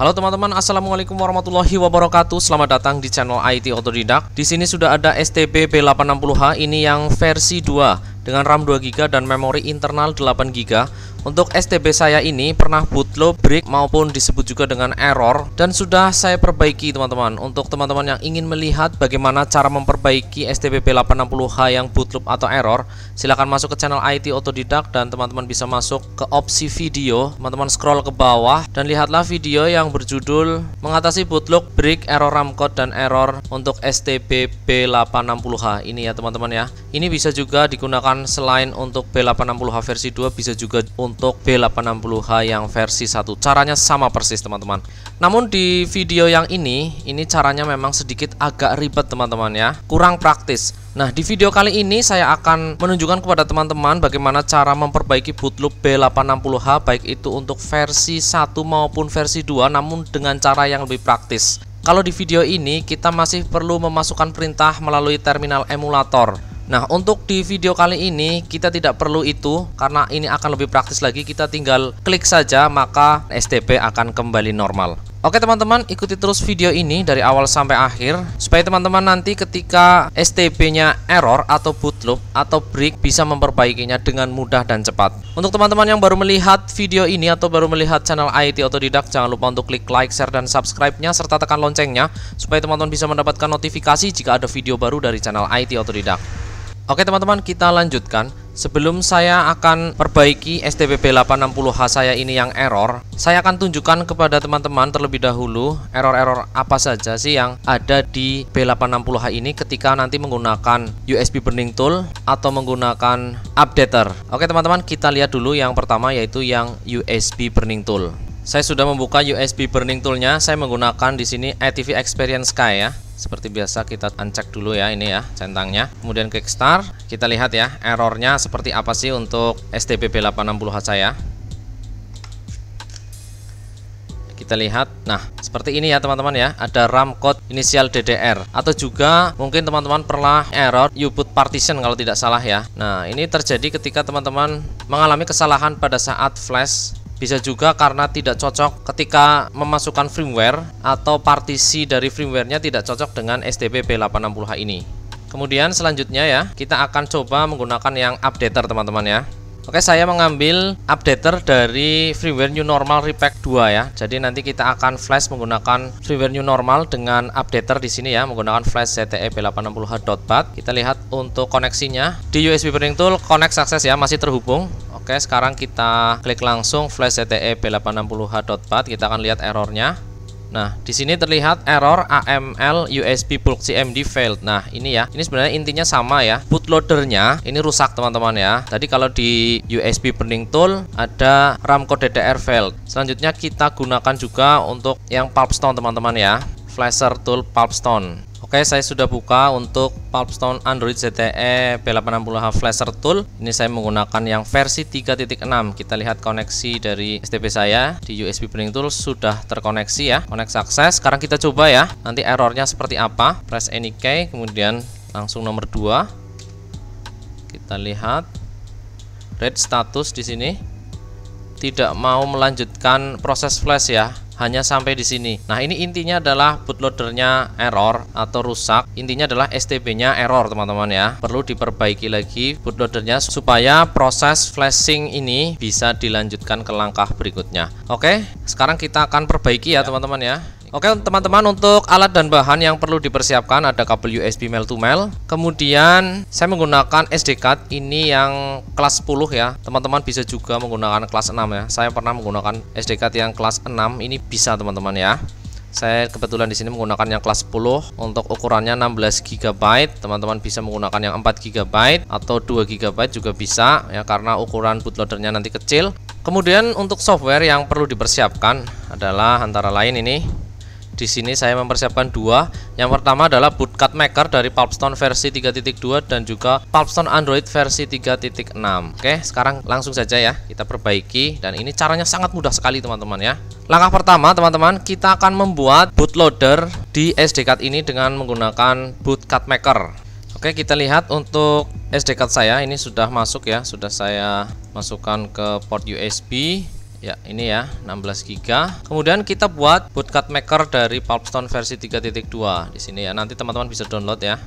Halo teman-teman, Assalamualaikum warahmatullahi wabarakatuh. Selamat datang di channel IT Autodidak. Di sini sudah ada STB B860H ini yang versi 2 dengan RAM 2GB dan memori internal 8GB. Untuk STB saya ini pernah bootloop, break maupun disebut juga dengan error dan sudah saya perbaiki teman-teman. Untuk teman-teman yang ingin melihat bagaimana cara memperbaiki STB B860H yang bootloop atau error, silahkan masuk ke channel IT Otodidak dan teman-teman bisa masuk ke opsi video. Teman-teman scroll ke bawah dan lihatlah video yang berjudul mengatasi bootloop, break, error RAM code dan error untuk STB B860H ini ya teman-teman ya. Ini bisa juga digunakan digunakan selain untuk B860H versi 2 bisa juga untuk B860H yang versi 1 caranya sama persis teman-teman namun di video yang ini ini caranya memang sedikit agak ribet teman-teman ya kurang praktis Nah, di video kali ini saya akan menunjukkan kepada teman-teman bagaimana cara memperbaiki bootloop B860H baik itu untuk versi 1 maupun versi 2 namun dengan cara yang lebih praktis. Kalau di video ini kita masih perlu memasukkan perintah melalui terminal emulator. Nah untuk di video kali ini kita tidak perlu itu karena ini akan lebih praktis lagi kita tinggal klik saja maka STP akan kembali normal Oke teman-teman ikuti terus video ini dari awal sampai akhir Supaya teman-teman nanti ketika stp nya error atau bootloop atau break bisa memperbaikinya dengan mudah dan cepat Untuk teman-teman yang baru melihat video ini atau baru melihat channel IT Otodidak Jangan lupa untuk klik like, share, dan subscribe-nya serta tekan loncengnya Supaya teman-teman bisa mendapatkan notifikasi jika ada video baru dari channel IT Otodidak Oke teman-teman kita lanjutkan Sebelum saya akan perbaiki STPB 860H saya ini yang error Saya akan tunjukkan kepada teman-teman terlebih dahulu Error-error apa saja sih yang ada di B860H ini Ketika nanti menggunakan USB burning tool Atau menggunakan updater Oke teman-teman kita lihat dulu yang pertama yaitu yang USB burning tool saya sudah membuka USB burning toolnya. Saya menggunakan di sini ATV Experience Sky ya. Seperti biasa kita uncheck dulu ya ini ya centangnya. Kemudian klik start. Kita lihat ya errornya seperti apa sih untuk STBB 860H saya. kita lihat nah seperti ini ya teman-teman ya ada RAM code inisial DDR atau juga mungkin teman-teman pernah error U-boot partition kalau tidak salah ya nah ini terjadi ketika teman-teman mengalami kesalahan pada saat flash bisa juga karena tidak cocok ketika memasukkan firmware atau partisi dari firmwarenya tidak cocok dengan STB P860H ini. Kemudian selanjutnya ya, kita akan coba menggunakan yang updater teman-teman ya. Oke, saya mengambil updater dari firmware new normal repack 2 ya. Jadi nanti kita akan flash menggunakan firmware new normal dengan updater di sini ya, menggunakan flash ZTE p 860 hbat Kita lihat untuk koneksinya. Di USB Burning Tool connect success ya, masih terhubung. Oke, sekarang kita klik langsung flash ZTE p 860 hbat Kita akan lihat errornya. Nah, di sini terlihat error AML USB bulk CMD failed. Nah, ini ya. Ini sebenarnya intinya sama ya. Bootloadernya ini rusak teman-teman ya. Tadi kalau di USB burning tool ada RAM code DDR failed. Selanjutnya kita gunakan juga untuk yang pulpstone teman-teman ya. Flasher tool pulpstone. Oke, saya sudah buka untuk Pulpstone Android ZTE p 860 Half Flasher Tool. Ini saya menggunakan yang versi 3.6. Kita lihat koneksi dari STP saya di USB Printing Tool sudah terkoneksi ya. Connect sukses. Sekarang kita coba ya. Nanti errornya seperti apa? Press any key, kemudian langsung nomor 2. Kita lihat red status di sini. Tidak mau melanjutkan proses flash ya hanya sampai di sini. Nah, ini intinya adalah bootloadernya error atau rusak. Intinya adalah STB-nya error, teman-teman ya. Perlu diperbaiki lagi bootloadernya supaya proses flashing ini bisa dilanjutkan ke langkah berikutnya. Oke, sekarang kita akan perbaiki ya, ya. teman-teman ya. Teman -teman ya. Oke teman-teman untuk alat dan bahan yang perlu dipersiapkan ada kabel USB male to male Kemudian saya menggunakan SD card ini yang kelas 10 ya Teman-teman bisa juga menggunakan kelas 6 ya Saya pernah menggunakan SD card yang kelas 6 ini bisa teman-teman ya saya kebetulan di sini menggunakan yang kelas 10 untuk ukurannya 16 GB teman-teman bisa menggunakan yang 4 GB atau 2 GB juga bisa ya karena ukuran bootloadernya nanti kecil kemudian untuk software yang perlu dipersiapkan adalah antara lain ini di sini saya mempersiapkan dua. Yang pertama adalah bootcut maker dari Pulpstone versi 3.2 dan juga Pulpstone Android versi 3.6. Oke, sekarang langsung saja ya kita perbaiki dan ini caranya sangat mudah sekali teman-teman ya. Langkah pertama teman-teman, kita akan membuat bootloader di SD card ini dengan menggunakan bootcut maker. Oke, kita lihat untuk SD card saya ini sudah masuk ya, sudah saya masukkan ke port USB ya ini ya 16 GB kemudian kita buat bootcut maker dari Pulpstone versi 3.2 di sini ya nanti teman-teman bisa download ya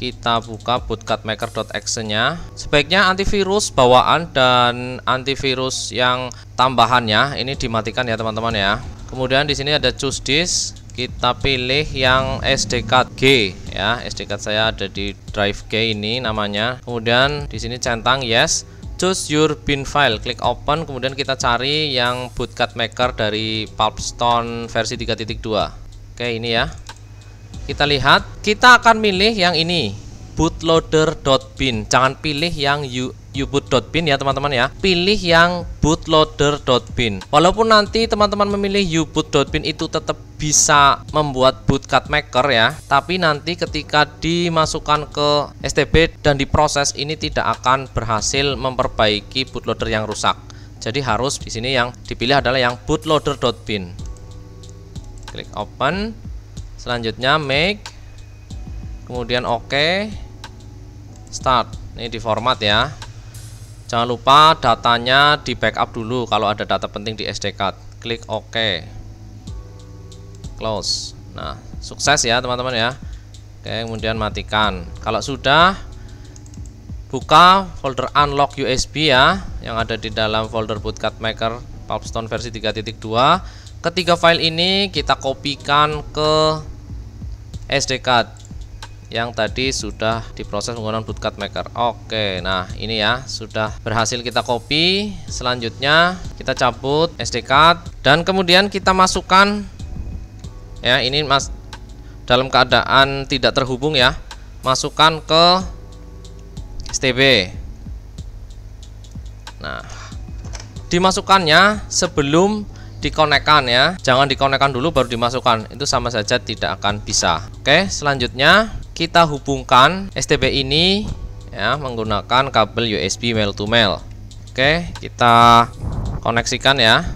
kita buka bootcutmaker.exe nya sebaiknya antivirus bawaan dan antivirus yang tambahannya ini dimatikan ya teman-teman ya kemudian di sini ada choose disk kita pilih yang SD Card G ya SD Card saya ada di drive G ini namanya kemudian di sini centang yes choose your bin file klik open kemudian kita cari yang bootcut maker dari pulpstone versi 3.2 oke ini ya kita lihat kita akan milih yang ini bootloader.bin. Jangan pilih yang U uboot.bin ya teman-teman ya pilih yang bootloader.bin walaupun nanti teman-teman memilih uboot.bin itu tetap bisa membuat bootcut maker ya tapi nanti ketika dimasukkan ke STB dan diproses ini tidak akan berhasil memperbaiki bootloader yang rusak jadi harus di sini yang dipilih adalah yang bootloader.bin klik open selanjutnya make kemudian oke okay start ini di format ya jangan lupa datanya di backup dulu kalau ada data penting di SD card klik OK close nah sukses ya teman-teman ya Oke kemudian matikan kalau sudah buka folder unlock USB ya yang ada di dalam folder bootcut maker Pulpstone versi 3.2 ketiga file ini kita kopikan ke SD card yang tadi sudah diproses menggunakan bootcut maker oke nah ini ya sudah berhasil kita copy selanjutnya kita cabut SD card dan kemudian kita masukkan ya ini mas dalam keadaan tidak terhubung ya masukkan ke STB nah dimasukkannya sebelum dikonekkan ya jangan dikonekkan dulu baru dimasukkan itu sama saja tidak akan bisa oke selanjutnya kita hubungkan STB ini ya menggunakan kabel USB male to male. Oke, kita koneksikan ya.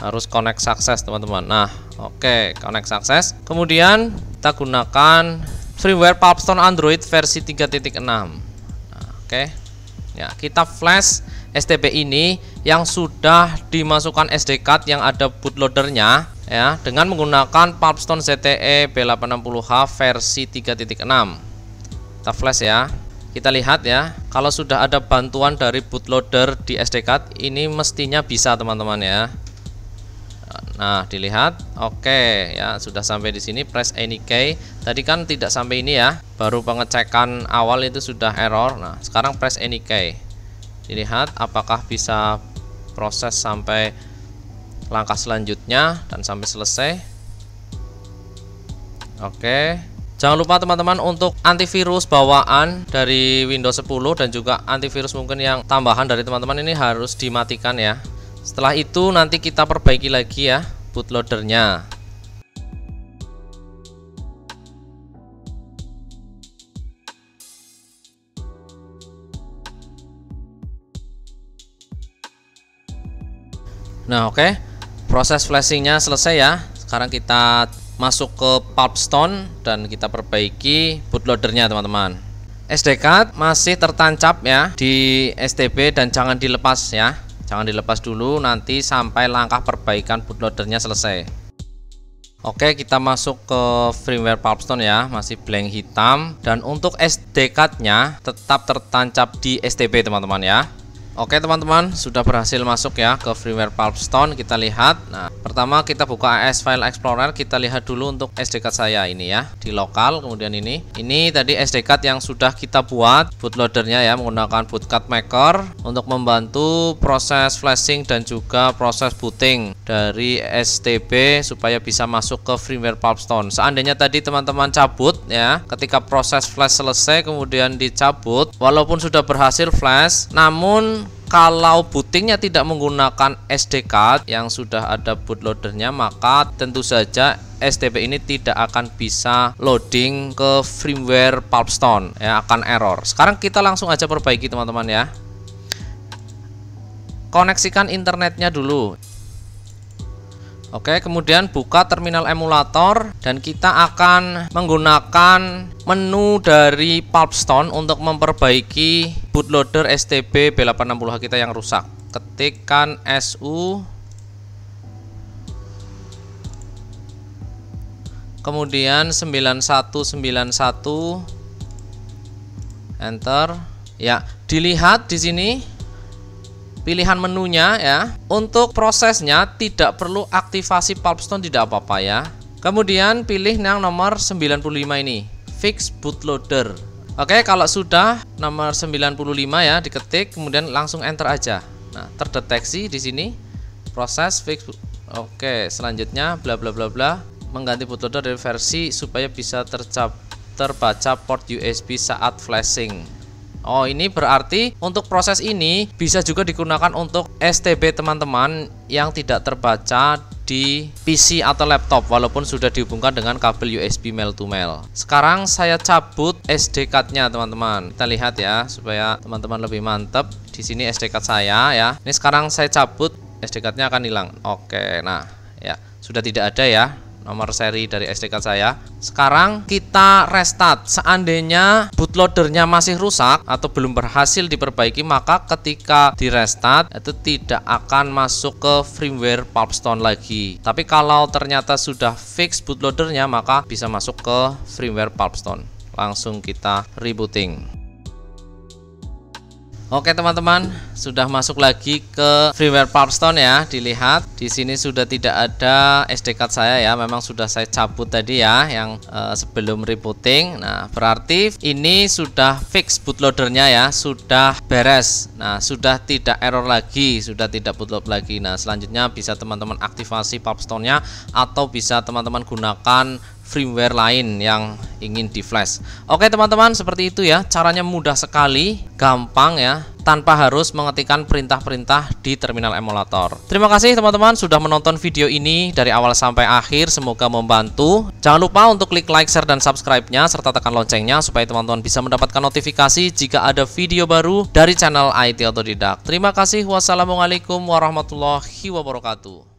Harus connect sukses teman-teman. Nah, oke, connect sukses. Kemudian kita gunakan firmware Pulpstone Android versi 3.6. Nah, oke. Ya, kita flash STB ini yang sudah dimasukkan SD card yang ada bootloadernya ya dengan menggunakan Pulpstone ZTE B860H versi 3.6 kita flash ya kita lihat ya kalau sudah ada bantuan dari bootloader di SD card ini mestinya bisa teman-teman ya nah dilihat oke ya sudah sampai di sini press any key tadi kan tidak sampai ini ya baru pengecekan awal itu sudah error nah sekarang press any key dilihat apakah bisa proses sampai langkah selanjutnya dan sampai selesai oke jangan lupa teman-teman untuk antivirus bawaan dari Windows 10 dan juga antivirus mungkin yang tambahan dari teman-teman ini harus dimatikan ya setelah itu nanti kita perbaiki lagi ya bootloadernya Nah, oke. Okay proses flashingnya selesai ya sekarang kita masuk ke pulpstone dan kita perbaiki bootloadernya teman-teman SD card masih tertancap ya di STB dan jangan dilepas ya jangan dilepas dulu nanti sampai langkah perbaikan bootloadernya selesai Oke kita masuk ke firmware pulpstone ya masih blank hitam dan untuk SD card nya tetap tertancap di STB teman-teman ya Oke teman-teman, sudah berhasil masuk ya ke firmware Pulpstone. Kita lihat. Nah, pertama kita buka AS File Explorer, kita lihat dulu untuk SD card saya ini ya di lokal. Kemudian ini, ini tadi SD card yang sudah kita buat bootloadernya ya menggunakan bootcut maker untuk membantu proses flashing dan juga proses booting dari STB supaya bisa masuk ke firmware Pulpstone. Seandainya tadi teman-teman cabut ya, ketika proses flash selesai kemudian dicabut, walaupun sudah berhasil flash, namun kalau bootingnya tidak menggunakan SDK yang sudah ada bootloadernya maka tentu saja STP ini tidak akan bisa loading ke firmware Pulpstone ya akan error sekarang kita langsung aja perbaiki teman-teman ya koneksikan internetnya dulu Oke, kemudian buka terminal emulator dan kita akan menggunakan menu dari Pulpstone untuk memperbaiki bootloader STB B860H kita yang rusak ketikkan SU kemudian 9191 enter ya dilihat di sini pilihan menunya ya untuk prosesnya tidak perlu aktivasi pulpstone tidak apa-apa ya kemudian pilih yang nomor 95 ini fix bootloader Oke, kalau sudah nomor 95 ya diketik kemudian langsung enter aja. Nah, terdeteksi di sini proses fix Oke, selanjutnya bla bla bla bla mengganti bootloader dari versi supaya bisa tercap terbaca port USB saat flashing. Oh, ini berarti untuk proses ini bisa juga digunakan untuk STB teman-teman yang tidak terbaca di PC atau laptop walaupun sudah dihubungkan dengan kabel USB male to male. Sekarang saya cabut SD card-nya teman-teman. Kita lihat ya supaya teman-teman lebih mantep. Di sini SD card saya ya. Ini sekarang saya cabut SD card-nya akan hilang. Oke, nah ya sudah tidak ada ya nomor seri dari SDK saya. Sekarang kita restart. Seandainya bootloadernya masih rusak atau belum berhasil diperbaiki, maka ketika di restart itu tidak akan masuk ke firmware Pulpstone lagi. Tapi kalau ternyata sudah fix bootloadernya, maka bisa masuk ke firmware Pulpstone. Langsung kita rebooting. Oke teman-teman, sudah masuk lagi ke freeware Parstone ya. Dilihat di sini sudah tidak ada SD card saya ya. Memang sudah saya cabut tadi ya yang e, sebelum rebooting. Nah, berarti ini sudah fix bootloadernya ya, sudah beres. Nah, sudah tidak error lagi, sudah tidak bootload lagi. Nah, selanjutnya bisa teman-teman aktivasi Parstone-nya atau bisa teman-teman gunakan firmware lain yang ingin di flash Oke teman-teman seperti itu ya caranya mudah sekali gampang ya tanpa harus mengetikkan perintah-perintah di terminal emulator Terima kasih teman-teman sudah menonton video ini dari awal sampai akhir semoga membantu Jangan lupa untuk klik like, share, dan subscribe-nya serta tekan loncengnya supaya teman-teman bisa mendapatkan notifikasi jika ada video baru dari channel IT Autodidak Terima kasih wassalamualaikum warahmatullahi wabarakatuh